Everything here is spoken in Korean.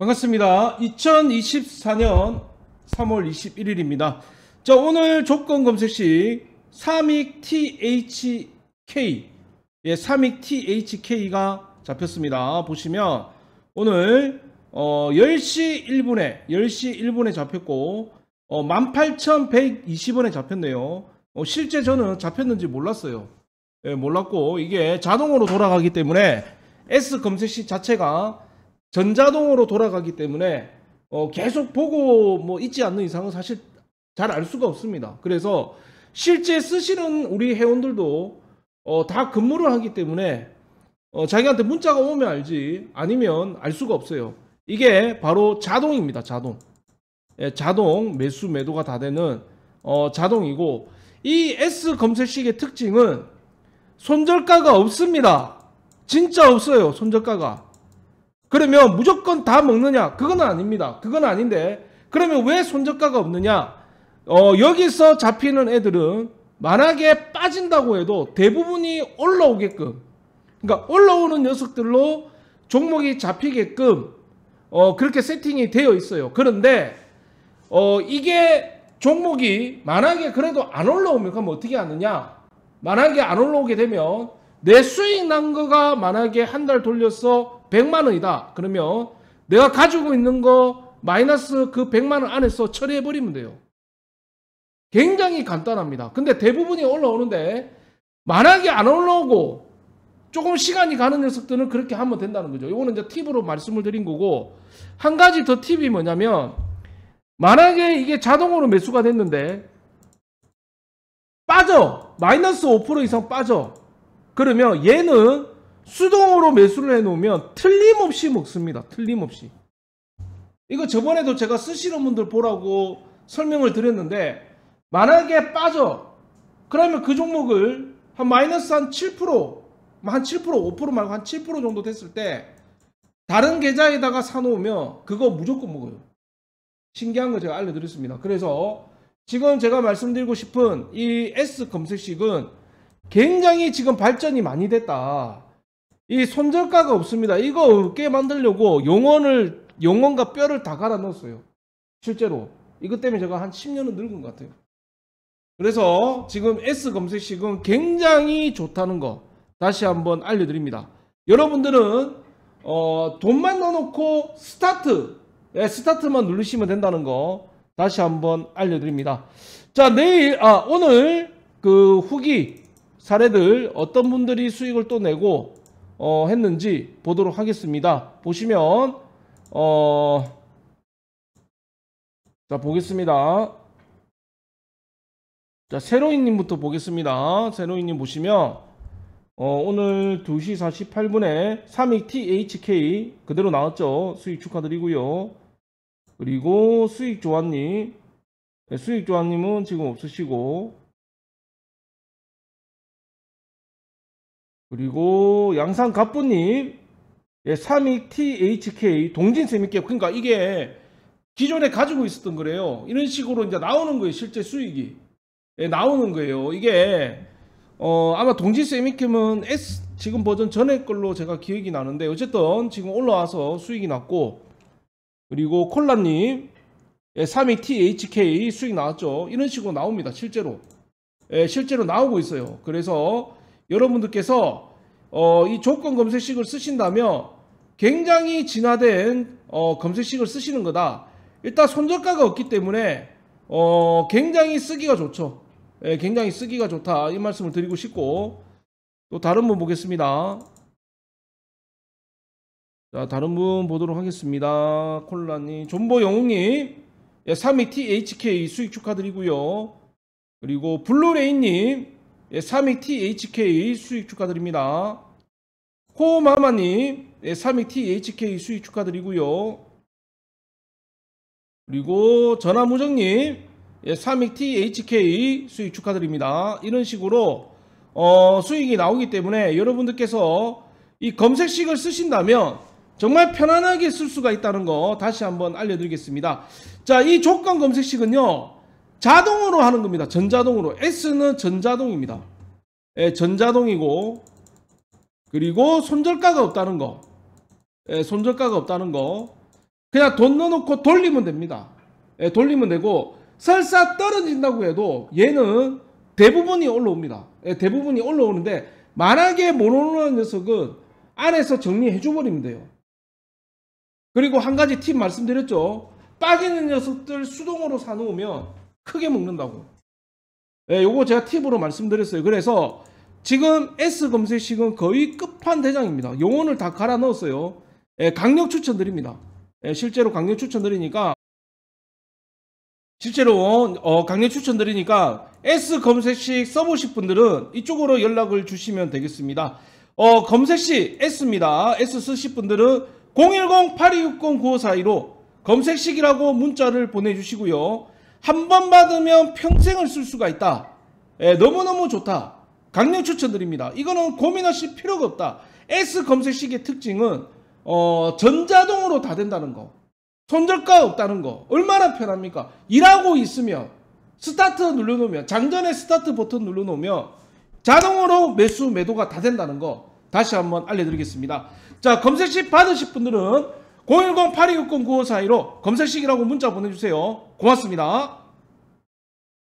반갑습니다. 2024년 3월 21일입니다. 자, 오늘 조건 검색시 삼익 THK 예, 삼익 THK가 잡혔습니다. 보시면 오늘 어, 10시 1분에 10시 1분에 잡혔고 어, 18,120원에 잡혔네요. 어, 실제 저는 잡혔는지 몰랐어요. 예, 몰랐고 이게 자동으로 돌아가기 때문에 S 검색시 자체가 전자동으로 돌아가기 때문에 어 계속 보고 뭐 있지 않는 이상은 사실 잘 알 수가 없습니다. 그래서 실제 쓰시는 우리 회원들도 어다 근무를 하기 때문에 어 자기한테 문자가 오면 알지 아니면 알 수가 없어요. 이게 바로 자동입니다. 자동. 예, 자동 매수 매도가 다 되는 어 자동이고 이 S 검색식의 특징은 손절가가 없습니다. 진짜 없어요. 손절가가. 그러면 무조건 다 먹느냐? 그건 아닙니다. 그건 아닌데 그러면 왜 손저가가 없느냐? 어, 여기서 잡히는 애들은 만약에 빠진다고 해도 대부분이 올라오게끔 그러니까 올라오는 녀석들로 종목이 잡히게끔 어, 그렇게 세팅이 되어 있어요. 그런데 어, 이게 종목이 만약에 그래도 안 올라오면 그럼 어떻게 하느냐? 만약에 안 올라오게 되면 내 수익 난 거가 만약에 한 달 돌려서 100만 원이다. 그러면 내가 가지고 있는 거 마이너스 그 100만 원 안에서 처리해 버리면 돼요. 굉장히 간단합니다. 근데 대부분이 올라오는데 만약에 안 올라오고 조금 시간이 가는 녀석들은 그렇게 하면 된다는 거죠. 이거는 이제 팁으로 말씀을 드린 거고 한 가지 더 팁이 뭐냐면 만약에 이게 자동으로 매수가 됐는데 빠져 마이너스 5% 이상 빠져 그러면 얘는 수동으로 매수를 해놓으면 틀림없이 먹습니다. 틀림없이. 이거 저번에도 제가 쓰시는 분들 보라고 설명을 드렸는데 만약에 빠져 그러면 그 종목을 한 마이너스 한 7%, 한 7%, 5% 말고 한 7% 정도 됐을 때 다른 계좌에다가 사놓으면 그거 무조건 먹어요. 신기한 거 제가 알려드렸습니다. 그래서 지금 제가 말씀드리고 싶은 이 S 검색식은 굉장히 지금 발전이 많이 됐다. 이 손절가가 없습니다. 이거 없게 만들려고 용혼을 영혼과 뼈를 다 갈아 넣었어요. 실제로 이것 때문에 제가 한 10년은 늙은 것 같아요. 그래서 지금 S 검색식은 굉장히 좋다는 거 다시 한번 알려드립니다. 여러분들은 어, 돈만 넣어놓고 스타트 네, 스타트만 누르시면 된다는 거 다시 한번 알려드립니다. 자 내일 아 오늘 그 후기 사례들 어떤 분들이 수익을 또 내고 어, 했는지 보도록 하겠습니다. 보시면 어, 자 보겠습니다. 자 세로이님부터 보겠습니다. 세로이님 보시면 어, 오늘 2시 48분에 3익 THK 그대로 나왔죠. 수익 축하드리고요. 그리고 수익 조아님 네, 수익 조아님은 지금 없으시고 그리고 양산 갑부님 예, 3익 THK 동진세미께 그러니까 이게 기존에 가지고 있었던 거래요 이런 식으로 이제 나오는 거예요 실제 수익이 예, 나오는 거예요 이게 어, 아마 동진세미께은 S 지금 버전 전에 걸로 제가 기억이 나는데 어쨌든 지금 올라와서 수익이 났고 그리고 콜라님 예, 3익 THK 수익 나왔죠 이런 식으로 나옵니다 실제로 예, 실제로 나오고 있어요 그래서 여러분들께서 어, 이 조건 검색식을 쓰신다면 굉장히 진화된 어, 검색식을 쓰시는 거다. 일단 손절가가 없기 때문에 어, 굉장히 쓰기가 좋죠. 예, 굉장히 쓰기가 좋다 이 말씀을 드리고 싶고 또 다른 분 보겠습니다. 자 다른 분 보도록 하겠습니다. 콜라님, 존버 영웅님, 예, 3위 THK 수익 축하드리고요. 그리고 블루레인님, 예, 3위 THK 수익 축하드립니다. 호마마님 예, 3위 THK 수익 축하드리고요. 그리고 전화무정님 예, 3위 THK 수익 축하드립니다. 이런 식으로 어, 수익이 나오기 때문에 여러분들께서 이 검색식을 쓰신다면 정말 편안하게 쓸 수가 있다는 거 다시 한번 알려드리겠습니다. 자, 이 조건 검색식은요. 자동으로 하는 겁니다. 전자동으로. S는 전자동입니다. 예, 전자동이고 그리고 손절가가 없다는 거. 예, 손절가가 없다는 거. 그냥 돈 넣어놓고 돌리면 됩니다. 예, 돌리면 되고 설사 떨어진다고 해도 얘는 대부분이 올라옵니다. 예, 대부분이 올라오는데 만약에 못올오는 녀석은 안에서 정리해줘버리면 돼요. 그리고 한 가지 팁 말씀드렸죠. 빠지는 녀석들 수동으로 사놓으면 크게 먹는다고. 예, 요거 제가 팁으로 말씀드렸어요. 그래서 지금 S 검색식은 거의 끝판대장입니다. 영혼을 다 갈아 넣었어요. 예, 강력 추천드립니다. 예, 실제로 강력 추천드리니까 실제로 어, 강력 추천드리니까 S 검색식 써보실 분들은 이쪽으로 연락을 주시면 되겠습니다. 어, 검색식 S입니다. S 쓰실 분들은 010-8260-9542로 검색식이라고 문자를 보내주시고요. 한번 받으면 평생을 쓸 수가 있다. 예, 너무너무 좋다. 강력 추천드립니다. 이거는 고민하실 필요가 없다. S 검색식의 특징은 어, 전자동으로 다 된다는 거. 손절가 없다는 거. 얼마나 편합니까? 일하고 있으면 스타트 눌러놓으면 장전에 스타트 버튼 눌러놓으면 자동으로 매수 매도가 다 된다는 거 다시 한번 알려드리겠습니다. 자 검색식 받으실 분들은 010-8260-9542로 검색식이라고 문자 보내주세요. 고맙습니다.